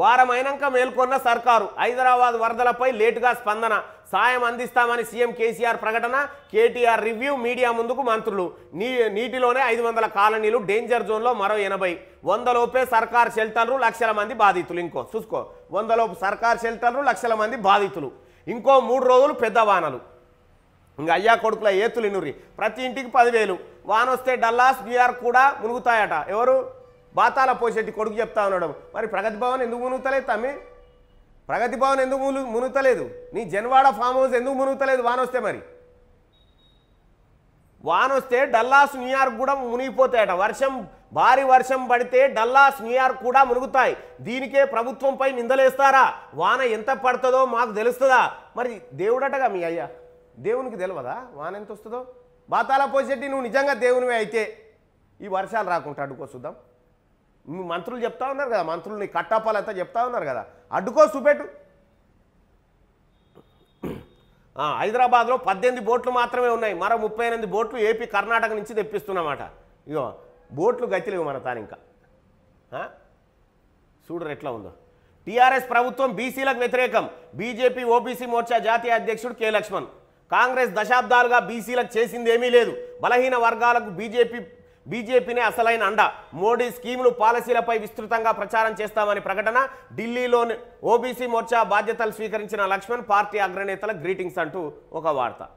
వారమైనాక మేల్కొన్న సర్కారు హైదరాబాద్ వరదలపై లేటుగా స్పందన సాయం అందిస్తామని సీఎం కేసీఆర్ ప్రకటన కేటీఆర్ రివ్యూ మీడియా ముందుకు మంత్రులు నీ నీటిలోనే ఐదు వందల కాలనీలు డేంజర్ జోన్లో మరో ఎనభై వందలోపే సర్కార్ షెల్టర్లు లక్షల మంది బాధితులు ఇంకో చూసుకో వందలోపు సర్కార్ షెల్టర్లు లక్షల మంది బాధితులు ఇంకో మూడు రోజులు పెద్ద వానలు ఇంకా అయ్యా కొడుకుల ఏతులు ఇన్నురి ప్రతి ఇంటికి పదివేలు వానొస్తే డల్లాస్ బీఆర్ కూడా మునుగుతాయట ఎవరు బాతాల పోషెట్టి కొడుకు చెప్తా ఉన్నాడు మరి ప్రగతి భవన్ ఎందుకు మునుగుతలేదు తమ్మి ప్రగతి భవన్ ఎందుకు మును మునుగుతలేదు నీ జన్వాడ ఫామ్ హౌస్ ఎందుకు మునుగుతలేదు వానొస్తే మరి వానొస్తే డల్లాస్ న్యూయార్క్ కూడా మునిగిపోతాయట వర్షం భారీ వర్షం పడితే డల్లాస్ న్యూయార్క్ కూడా మునుగుతాయి దీనికే ప్రభుత్వంపై నిందలేస్తారా వాన ఎంత పడుతుందో మాకు తెలుస్తుందా మరి దేవుడటగా మీ అయ్యా దేవునికి తెలియదా వాన ఎంత వస్తుందో బాతాల పోసేటి నువ్వు నిజంగా దేవునివే అయితే ఈ వర్షాలు రాకుండా అడ్డుకోసుద్దాం చూద్దాం మంత్రులు చెప్తా ఉన్నారు కదా మంత్రుల్ని కట్టాపాలంతా చెప్తా ఉన్నారు కదా అడ్డుకో సుపెట్టు హైదరాబాద్లో పద్దెనిమిది బోట్లు మాత్రమే ఉన్నాయి మరో ముప్పై ఎనిమిది బోట్లు ఏపీ కర్ణాటక నుంచి తెప్పిస్తున్నమాట ఇగో బోట్లు గతిలేవు మన తాను ఇంకా చూడరు ఎట్లా ఉందో టీఆర్ఎస్ ప్రభుత్వం బీసీలకు వ్యతిరేకం బీజేపీ ఓబీసీ మోర్చా జాతీయ అధ్యక్షుడు కె లక్ష్మణ్ కాంగ్రెస్ దశాబ్దాలుగా బీసీలకు చేసింది ఏమీ లేదు బలహీన వర్గాలకు బీజేపీ బీజేపీనే అసలైన అండ మోడీ స్కీములు పాలసీలపై విస్తృతంగా ప్రచారం చేస్తామని ప్రకటన ఢిల్లీలోని ఓబీసీ మోర్చా బాధ్యతలు స్వీకరించిన లక్ష్మణ్ పార్టీ అగ్రనేతల గ్రీటింగ్స్ అంటూ ఒక వార్త